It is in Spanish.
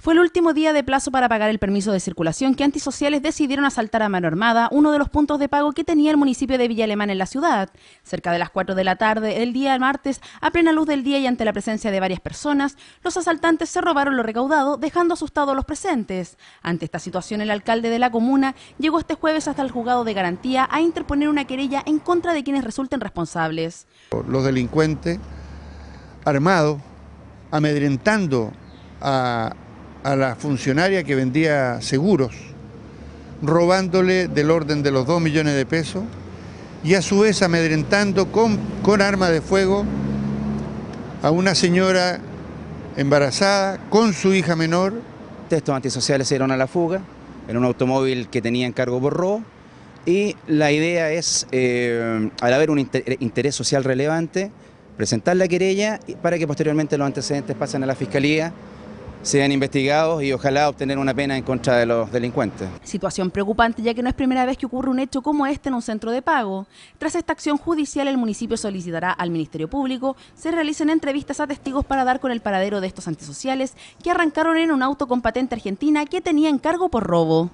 Fue el último día de plazo para pagar el permiso de circulación que antisociales decidieron asaltar a mano armada uno de los puntos de pago que tenía el municipio de Villa Alemán en la ciudad. Cerca de las 4 de la tarde el día martes, a plena luz del día y ante la presencia de varias personas, los asaltantes se robaron lo recaudado, dejando asustados a los presentes. Ante esta situación, el alcalde de la comuna llegó este jueves hasta el juzgado de garantía a interponer una querella en contra de quienes resulten responsables. Los delincuentes armados, amedrentando a a la funcionaria que vendía seguros, robándole del orden de los 2 millones de pesos y a su vez amedrentando con, con arma de fuego a una señora embarazada con su hija menor. Estos antisociales se dieron a la fuga en un automóvil que tenía en cargo Borró y la idea es, eh, al haber un interés social relevante, presentar la querella para que posteriormente los antecedentes pasen a la Fiscalía sean investigados y ojalá obtener una pena en contra de los delincuentes. Situación preocupante ya que no es primera vez que ocurre un hecho como este en un centro de pago. Tras esta acción judicial el municipio solicitará al Ministerio Público se realicen entrevistas a testigos para dar con el paradero de estos antisociales que arrancaron en un auto con patente argentina que tenía encargo por robo.